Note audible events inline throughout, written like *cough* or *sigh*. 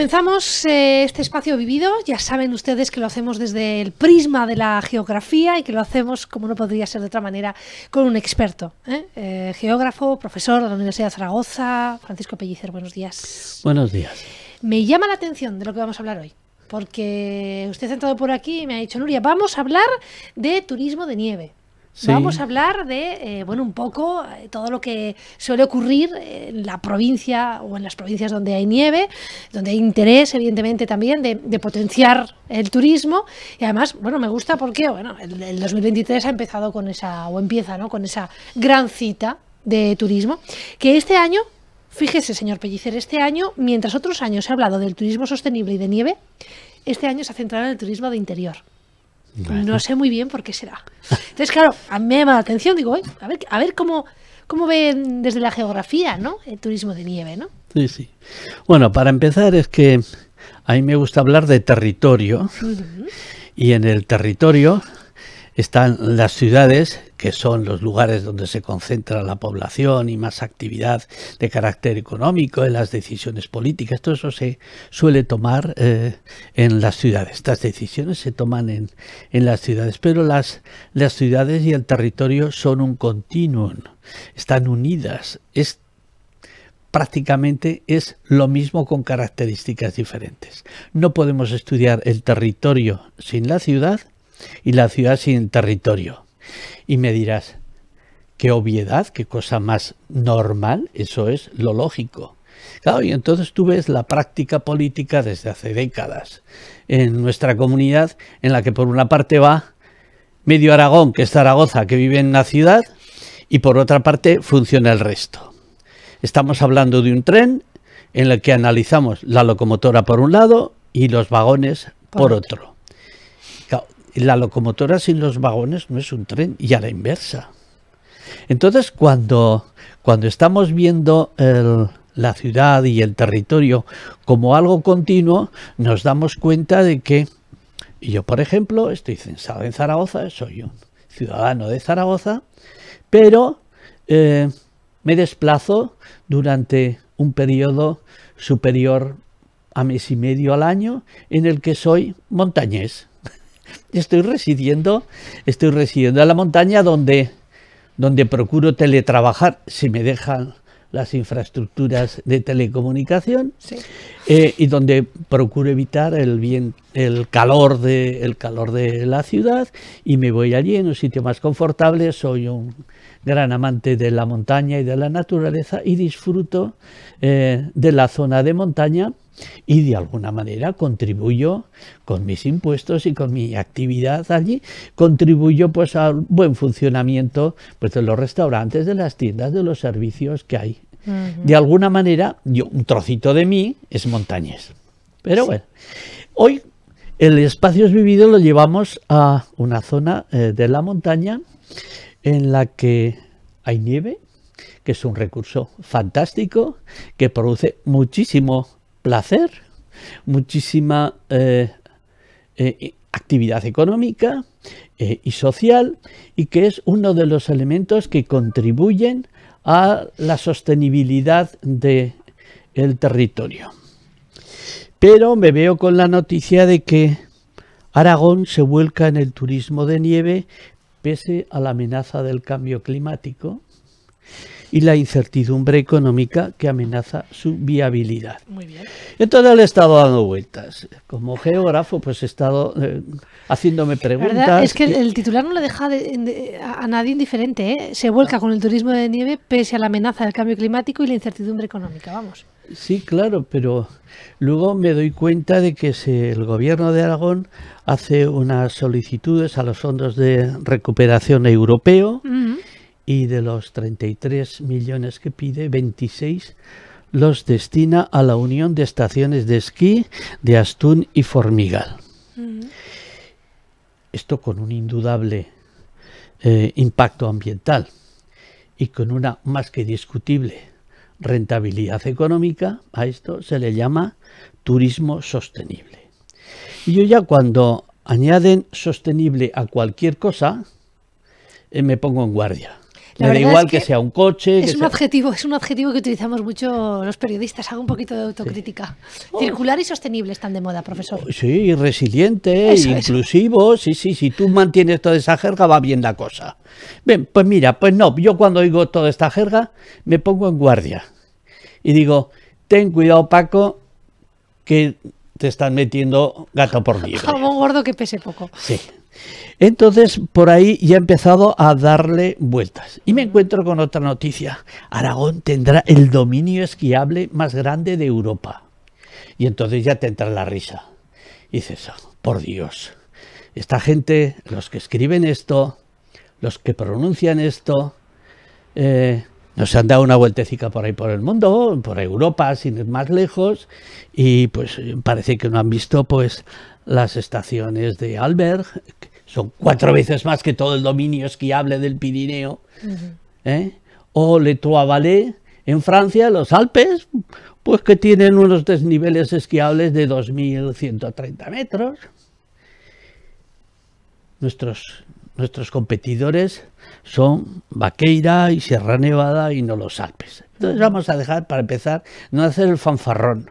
Comenzamos eh, este espacio vivido. Ya saben ustedes que lo hacemos desde el prisma de la geografía y que lo hacemos, como no podría ser de otra manera, con un experto. ¿eh? Eh, geógrafo, profesor de la Universidad de Zaragoza, Francisco Pellicer. Buenos días. Buenos días. Me llama la atención de lo que vamos a hablar hoy porque usted ha entrado por aquí y me ha dicho, Nuria, vamos a hablar de turismo de nieve. Vamos a hablar de, eh, bueno, un poco eh, todo lo que suele ocurrir en la provincia o en las provincias donde hay nieve, donde hay interés, evidentemente, también de, potenciar el turismo. Y además, bueno, me gusta porque, bueno, el, 2023 ha empezado con esa, o empieza, ¿no? Con esa gran cita de turismo, que este año Fíjese, señor Pellicer, este año, mientras otros años se ha hablado del turismo sostenible y de nieve, este año se ha centrado en el turismo de interior. No sé muy bien por qué será. Entonces, claro, a mí me llama la atención, digo, a ver, a ver cómo, cómo ven desde la geografía, ¿no? El turismo de nieve, ¿no? Sí, sí. Bueno, para empezar es que a mí me gusta hablar de territorio y en el territorio están las ciudades, que son los lugares donde se concentra la población y más actividad de carácter económico en las decisiones políticas. Todo eso se suele tomar eh, en las ciudades. Estas decisiones se toman en, en las ciudades, pero las, las ciudades y el territorio son un continuum, están unidas. Es, prácticamente es lo mismo con características diferentes. No podemos estudiar el territorio sin la ciudad y la ciudad sin territorio. Y me dirás, qué obviedad, qué cosa más normal, eso es lo lógico. Claro, y entonces tú ves la práctica política desde hace décadas en nuestra comunidad, en la que por una parte va medio Aragón, que es Zaragoza, que vive en la ciudad, y por otra parte funciona el resto. Estamos hablando de un tren en el que analizamos la locomotora por un lado y los vagones por otro. La locomotora sin los vagones no es un tren y a la inversa. Entonces, cuando, cuando estamos viendo el, la ciudad y el territorio como algo continuo, nos damos cuenta de que yo, por ejemplo, estoy censado en Zaragoza, soy un ciudadano de Zaragoza, pero eh, me desplazo durante un periodo superior a mes y medio al año en el que soy montañés estoy residiendo, estoy residiendo en la montaña donde, donde procuro teletrabajar, si me dejan las infraestructuras de telecomunicación eh, y donde procuro evitar el bien el calor de el calor de la ciudad y me voy allí en un sitio más confortable soy un gran amante de la montaña y de la naturaleza y disfruto eh, de la zona de montaña y de alguna manera contribuyo con mis impuestos y con mi actividad allí, contribuyo pues al buen funcionamiento pues, de los restaurantes, de las tiendas, de los servicios que hay. De alguna manera, yo, un trocito de mí es montañés. Pero bueno, hoy el espacio es vivido lo llevamos a una zona eh, de la montaña en la que hay nieve, que es un recurso fantástico, que produce muchísimo placer, muchísima eh, eh, actividad económica eh, y social, y que es uno de los elementos que contribuyen a la sostenibilidad del territorio. Pero me veo con la noticia de que Aragón se vuelca en el turismo de nieve pese a la amenaza del cambio climático y la incertidumbre económica que amenaza su viabilidad. Muy bien. Entonces le he estado dando vueltas. Como geógrafo, pues he estado eh, haciéndome preguntas. La verdad es que el titular no le deja a nadie indiferente. ¿eh? Se vuelca con el turismo de nieve pese a la amenaza del cambio climático y la incertidumbre económica. Vamos. Sí, claro, pero luego me doy cuenta de que el gobierno de Aragón hace unas solicitudes a los fondos de recuperación europeo y de los 33 millones que pide, 26 los destina a la Unión de Estaciones de Esquí de Astún y Formigal. Esto con un indudable eh, impacto ambiental y con una más que discutible rentabilidad económica, a esto se le llama turismo sostenible. Y yo ya cuando añaden sostenible a cualquier cosa, eh, me pongo en guardia. da igual que, sea un coche. Es un objetivo adjetivo, es un adjetivo que utilizamos mucho los periodistas. Hago un poquito de autocrítica. Circular y sostenible están de moda, profesor. Sí, resiliente, inclusivo. Sí, sí, si tú mantienes toda esa jerga, va bien la cosa. Bien, pues mira, pues no, yo cuando oigo toda esta jerga, me pongo en guardia. Y digo, ten cuidado, Paco, que te están metiendo gato por *laughs* liebre. Jamón gordo que pese poco. Sí. Entonces, por ahí ya he empezado a darle vueltas. Y me encuentro con otra noticia. Aragón tendrá el dominio esquiable más grande de Europa. Y entonces ya te entra la risa. Y dices, oh, por Dios, esta gente, los que escriben esto, los que pronuncian esto, eh, nos han dado una vueltecica por ahí por el mundo, por Europa, sin ir más lejos, y pues parece que no han visto pues las estaciones de Albert, que son cuatro veces más que todo el dominio esquiable del Pirineo, ¿eh? o Le Trois-Vallées, en Francia, los Alpes, pues que tienen unos desniveles esquiables de 2.130 metros. Nuestros nuestros competidores son Vaqueira y Sierra Nevada y no los Alpes. Entonces vamos a dejar, para empezar, no hacer el fanfarrón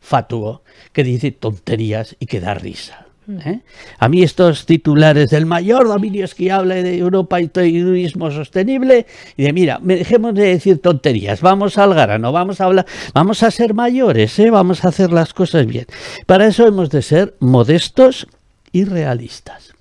fatuo que dice tonterías y que da risa. Mm. ¿eh? A mí estos titulares del mayor dominio esquiable de Europa y turismo sostenible, y de mira, dejemos de decir tonterías, vamos al grano, vamos a hablar, vamos a ser mayores, ¿eh? vamos a hacer las cosas bien. Para eso hemos de ser modestos y realistas.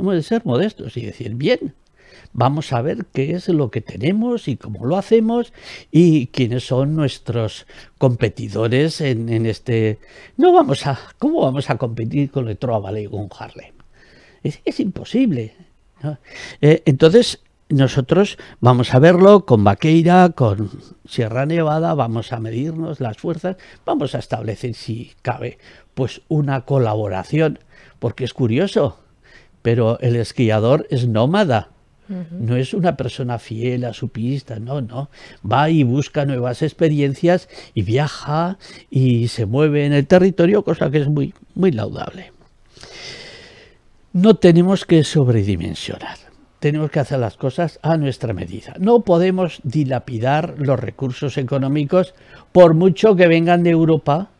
Hemos de ser modestos y decir, bien, vamos a ver qué es lo que tenemos y cómo lo hacemos y quiénes son nuestros competidores en, en este... No vamos a... ¿Cómo vamos a competir con el y con Harlem? Es, imposible. Eh, entonces, nosotros vamos a verlo con Vaqueira, con Sierra Nevada, vamos a medirnos las fuerzas, vamos a establecer, si cabe, pues una colaboración, porque es curioso. Pero el esquiador es nómada, no es una persona fiel a su pista, no, no. Va y busca nuevas experiencias y viaja y se mueve en el territorio, cosa que es muy, muy laudable. No tenemos que sobredimensionar, tenemos que hacer las cosas a nuestra medida. No podemos dilapidar los recursos económicos por mucho que vengan de Europa.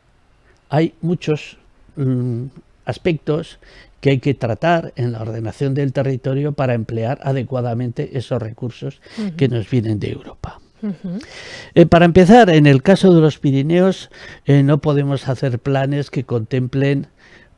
Hay muchos mm, aspectos que hay que tratar en la ordenación del territorio para emplear adecuadamente esos recursos que nos vienen de Europa. Eh, para empezar, en el caso de los Pirineos, eh, no podemos hacer planes que contemplen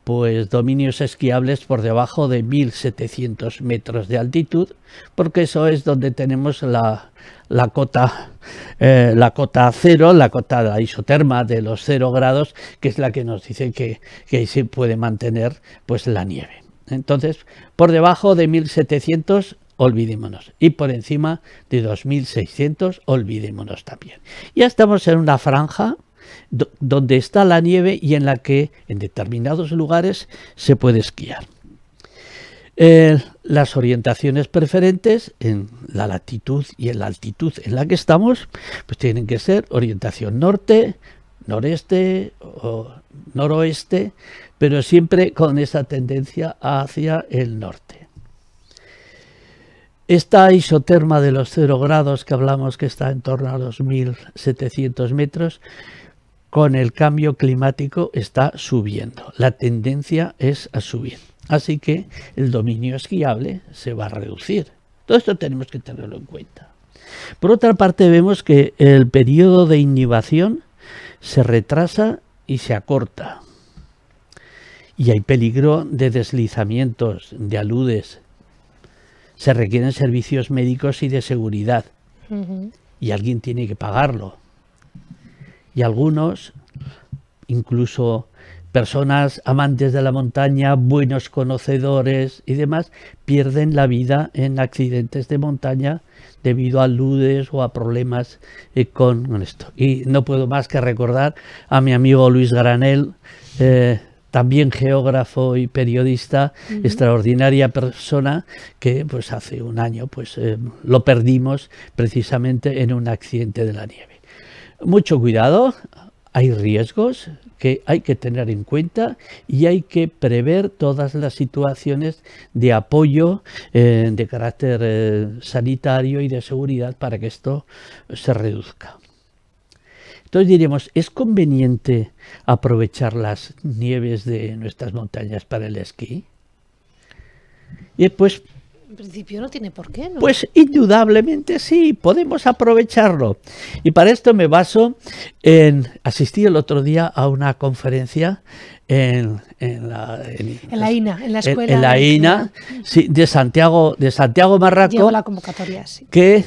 pues dominios esquiables por debajo de 1700 metros de altitud, porque eso es donde tenemos la, la cota eh, la cota cero, la cota isoterma de los cero grados, que es la que nos dice que, que se puede mantener pues la nieve. Entonces, por debajo de 1700 olvidémonos. Y por encima de 2.600, olvidémonos también. Ya estamos en una franja donde está la nieve y en la que en determinados lugares se puede esquiar. Eh, las orientaciones preferentes en la latitud y en la altitud en la que estamos, pues tienen que ser orientación norte, noreste o noroeste, pero siempre con esa tendencia hacia el norte. Esta isoterma de los 0 grados que hablamos que está en torno a los 1700 metros con el cambio climático está subiendo. La tendencia es a subir. Así que el dominio esquiable se va a reducir. Todo esto tenemos que tenerlo en cuenta. Por otra parte, vemos que el periodo de inhibición se retrasa y se acorta. Y hay peligro de deslizamientos, de aludes. Se requieren servicios médicos y de seguridad. Y alguien tiene que pagarlo y algunos, incluso personas amantes de la montaña, buenos conocedores y demás, pierden la vida en accidentes de montaña debido a ludes o a problemas eh, con esto. Y no puedo más que recordar a mi amigo Luis Granel, eh, también geógrafo y periodista, extraordinaria persona que pues hace un año pues eh, lo perdimos precisamente en un accidente de la nieve mucho cuidado, hay riesgos que hay que tener en cuenta y hay que prever todas las situaciones de apoyo eh, de carácter eh, sanitario y de seguridad para que esto se reduzca. Entonces diremos, ¿es conveniente aprovechar las nieves de nuestras montañas para el esquí? Y pues en principio no tiene por qué, ¿no? Pues indudablemente sí, podemos aprovecharlo. Y para esto me baso en. asistir el otro día a una conferencia en, la, en, INA, en la escuela. En, la INA, de Santiago, de Santiago Marraco. Llevo la convocatoria, Que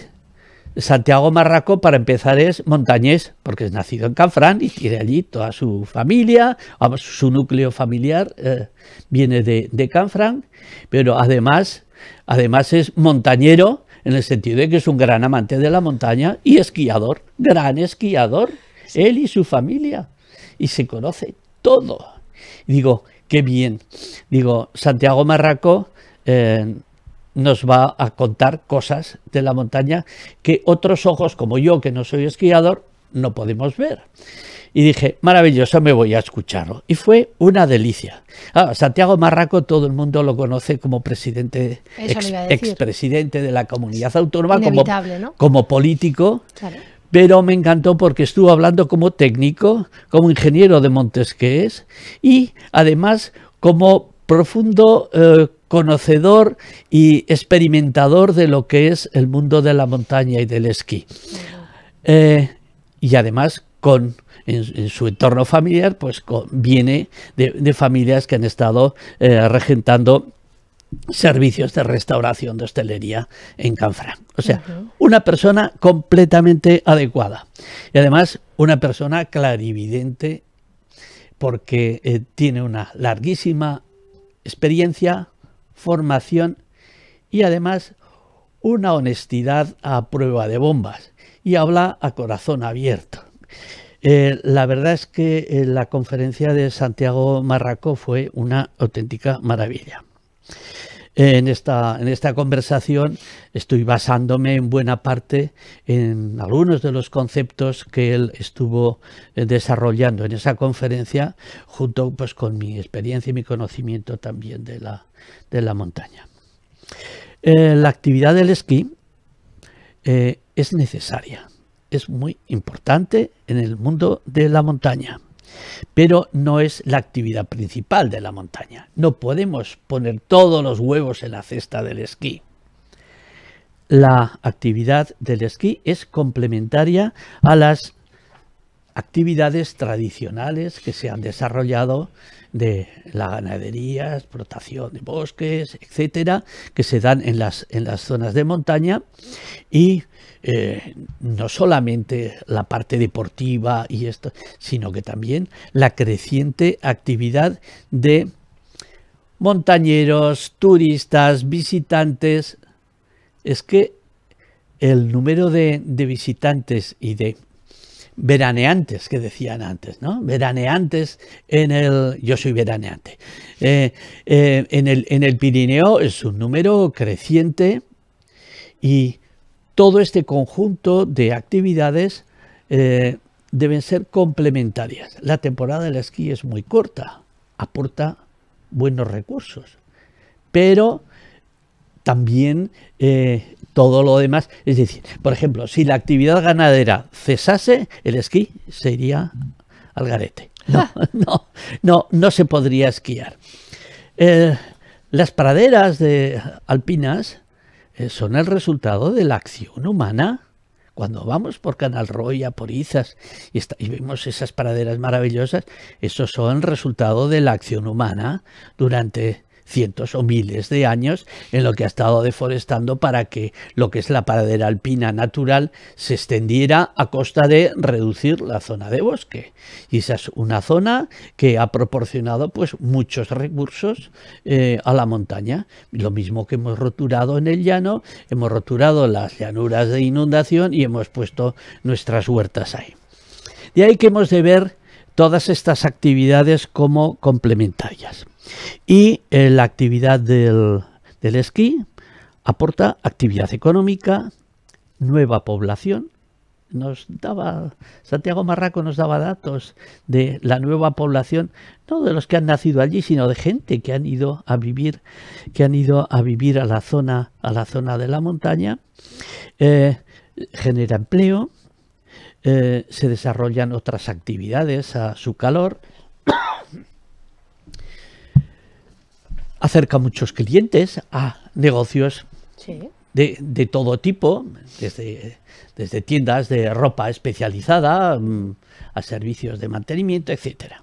Santiago Marraco, para empezar, es montañés, porque es nacido en Canfrán y tiene allí toda su familia, su núcleo familiar eh, viene de, de Canfrán, pero además Además es montañero en el sentido de que es un gran amante de la montaña y esquiador, gran esquiador, él y su familia. Y se conoce todo. digo, qué bien. Digo, Santiago Marraco eh, nos va a contar cosas de la montaña que otros ojos como yo, que no soy esquiador, no podemos ver. Y dije, maravilloso, me voy a escucharlo. Y fue una delicia. Ah, Santiago Marraco, todo el mundo lo conoce como presidente, ex, expresidente de la comunidad autónoma, como, político. Pero me encantó porque estuvo hablando como técnico, como ingeniero de Montes es, y además como profundo eh, conocedor y experimentador de lo que es el mundo de la montaña y del esquí y además con en, su entorno familiar, pues viene de, familias que han estado eh, regentando servicios de restauración de hostelería en Canfranc. O sea, una persona completamente adecuada. Y además, una persona clarividente porque eh, tiene una larguísima experiencia, formación y además una honestidad a prueba de bombas y habla a corazón abierto. Eh, la verdad es que eh, la conferencia de Santiago Marraco fue una auténtica maravilla. en, esta, en esta, conversación estoy basándome en buena parte en algunos de los conceptos que él estuvo eh, desarrollando en esa conferencia, junto pues, con mi experiencia y mi conocimiento también de de la montaña. la actividad del esquí es necesaria, es muy importante en el mundo de la montaña, pero no es la actividad principal de la montaña. No podemos poner todos los huevos en la cesta del esquí. La actividad del esquí es complementaria a las actividades tradicionales que se han desarrollado de la ganadería, explotación de bosques, etcétera, que se dan en las, en las zonas de montaña y eh, no solamente la parte deportiva y esto, sino que también la creciente actividad de montañeros, turistas, visitantes. Es que el número de, de visitantes y de veraneantes que decían antes, ¿no? Veraneantes en el. Yo soy veraneante. Eh, eh, en, el, en el Pirineo es un número creciente y todo este conjunto de actividades eh, deben ser complementarias. La temporada la esquí es muy corta, aporta buenos recursos, pero también todo lo demás. Es decir, por ejemplo, si la actividad ganadera cesase, el esquí sería al garete. *laughs* No, no, no, no se podría esquiar. Eh, las praderas de alpinas eh, son el resultado de la acción humana. Cuando vamos por Canal Roya, por Izas, y, y vemos esas praderas maravillosas, esos son el resultado de la acción humana durante cientos o miles de años en lo que ha estado deforestando para que lo que es la pradera alpina natural se extendiera a costa de reducir la zona de bosque. Y esa es una zona que ha proporcionado pues muchos recursos eh, a la montaña. Lo mismo que hemos roturado en el llano, hemos roturado las llanuras de inundación y hemos puesto nuestras huertas ahí. De ahí que hemos de ver todas estas actividades como complementarias. Y eh, la actividad del, esquí aporta actividad económica, nueva población, nos daba, Santiago Marraco nos daba datos de la nueva población, no de los que han nacido allí, sino de gente que han ido a vivir, que han ido a vivir a la zona, a la zona de la montaña, eh, genera empleo, eh, se desarrollan otras actividades a su calor, *coughs* acerca muchos clientes a negocios de, todo tipo, desde, desde tiendas de ropa especializada mm, a servicios de mantenimiento, etc.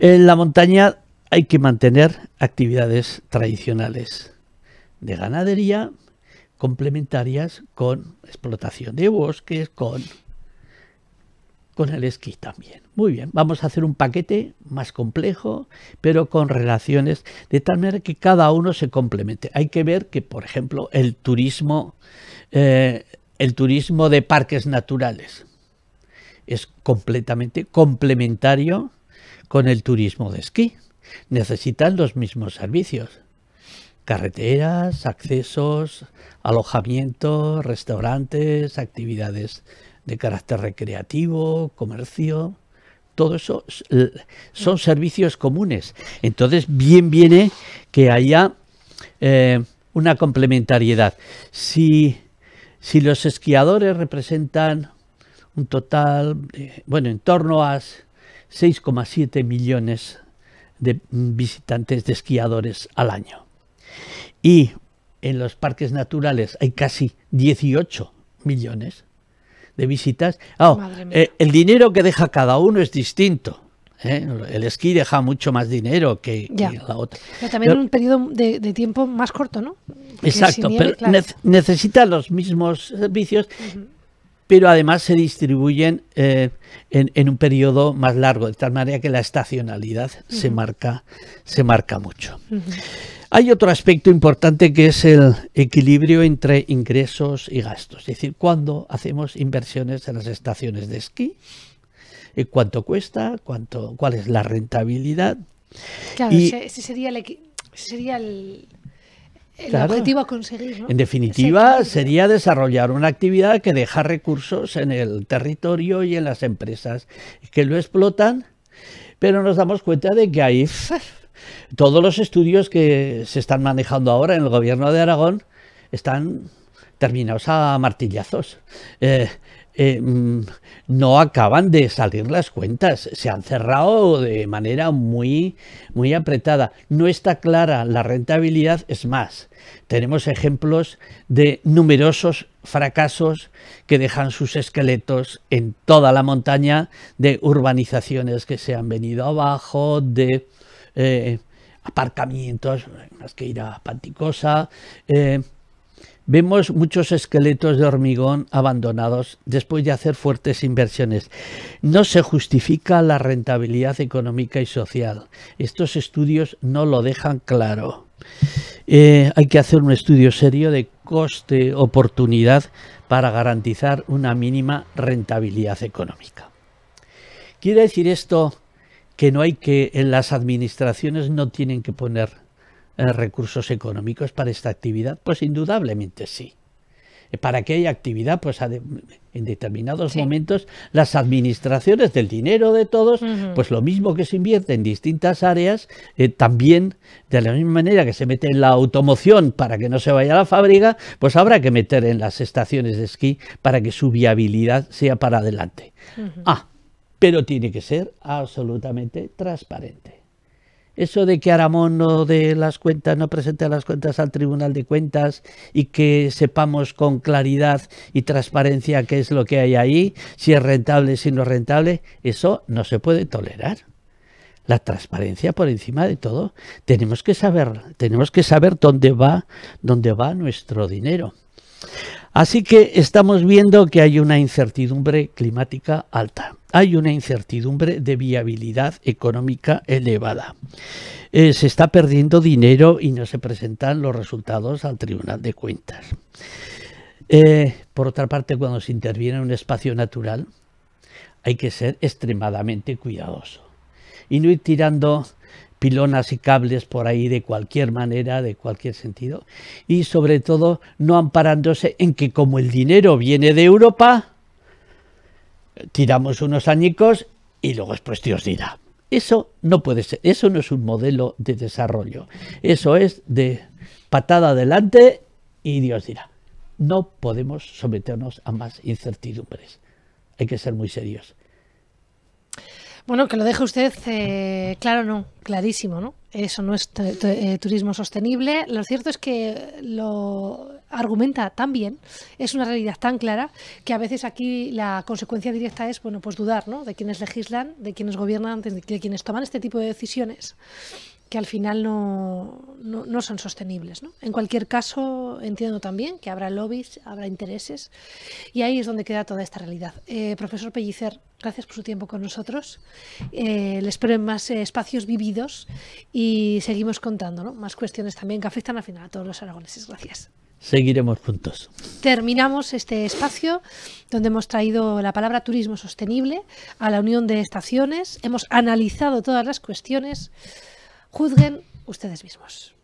En la montaña hay que mantener actividades tradicionales de ganadería, complementarias con explotación de bosques, con, con el esquí también. Muy bien, vamos a hacer un paquete más complejo, pero con relaciones de tal manera que cada uno se complemente. Hay que ver que, por ejemplo, el turismo, eh, el turismo de parques naturales es completamente complementario con el turismo de esquí. Necesitan los mismos servicios carreteras, accesos, alojamientos, restaurantes, actividades de carácter recreativo, comercio, todo eso son servicios comunes. Entonces, bien viene que haya eh, una complementariedad. Si, los esquiadores representan un total, bueno, en torno a 6,7 millones de mm, visitantes de esquiadores al año y en los parques naturales hay casi 18 millones de visitas. Ah, oh, eh, el dinero que deja cada uno es distinto. ¿eh? El esquí deja mucho más dinero que, la otra. Pero también un periodo de, tiempo más corto, ¿no? exacto, pero necesita los mismos servicios pero además se distribuyen eh, en, un periodo más largo, de tal manera que la estacionalidad se, marca, se marca mucho. Hay otro aspecto importante que es el equilibrio entre ingresos y gastos, es decir, cuando hacemos inversiones en las estaciones de esquí, eh, cuánto cuesta, cuánto, cuál es la rentabilidad. Claro, Ese sería el el objetivo a conseguir. En definitiva, sería desarrollar una actividad que deja recursos en el territorio y en las empresas que lo explotan, pero nos damos cuenta de que ahí *laughs* todos los estudios que se están manejando ahora en el gobierno de Aragón están terminados a martillazos. Eh, Em, no acaban de salir las cuentas. Se han cerrado de manera muy, muy apretada. No está clara la rentabilidad. Es más, tenemos ejemplos de numerosos fracasos que dejan sus esqueletos en toda la montaña de urbanizaciones que se han venido abajo, de... Eh, aparcamientos, más que ir a Panticosa, eh, Vemos muchos esqueletos de hormigón abandonados después de hacer fuertes inversiones. No se justifica la rentabilidad económica y social. Estos estudios no lo dejan claro. Eh, hay que hacer un estudio serio de coste-oportunidad para garantizar una mínima rentabilidad económica. ¿Quiere decir esto que no hay que, en las administraciones no tienen que poner eh, recursos económicos para esta actividad? Pues indudablemente sí. Eh, para que haya actividad, pues en determinados momentos las administraciones del dinero de todos, pues lo mismo que se invierte en distintas áreas, eh, también de la misma manera que se mete en la automoción para que no se vaya a la fábrica, pues habrá que meter en las estaciones de esquí para que su viabilidad sea para adelante. Ah, pero tiene que ser absolutamente transparente. Eso de que Aramón no de las cuentas, no presente las cuentas al Tribunal de Cuentas y que sepamos con claridad y transparencia qué es lo que hay ahí, si es rentable, si no es rentable, eso no se puede tolerar. La transparencia por encima de todo, tenemos que saber, tenemos que saber dónde va, dónde va nuestro dinero. Así que estamos viendo que hay una incertidumbre climática alta, hay una incertidumbre de viabilidad económica elevada. Eh, se está perdiendo dinero y no se presentan los resultados al Tribunal de Cuentas. Eh, por otra parte, cuando se interviene en un espacio natural, hay que ser extremadamente cuidadoso y no ir tirando pilonas y cables por ahí de cualquier manera, de cualquier sentido, y sobre todo no amparándose en que como el dinero viene de Europa, tiramos unos añicos y luego después Dios dirá. Eso no puede ser, eso no es un modelo de desarrollo, eso es de patada adelante y Dios dirá. No podemos someternos a más incertidumbres. Hay que ser muy serios. Bueno, que lo deje usted eh, claro, no, clarísimo, ¿no? Eso no es eh, turismo sostenible. Lo cierto es que lo argumenta tan bien, es una realidad tan clara, que a veces aquí la consecuencia directa es, bueno, pues dudar, ¿no? De quienes legislan, de quienes gobiernan, de quienes toman este tipo de decisiones que al final no, son sostenibles. En cualquier caso, entiendo también que habrá lobbies, habrá intereses, y ahí es donde queda toda esta realidad. Eh, profesor Pellicer, gracias por su tiempo con nosotros. Eh, Les espero en más eh, espacios vividos y seguimos contando ¿no? más cuestiones también que afectan al final a todos los aragoneses. Gracias. Seguiremos juntos. Terminamos este espacio donde hemos traído la palabra turismo sostenible a la unión de estaciones. Hemos analizado todas las cuestiones Juzguen ustedes mismos.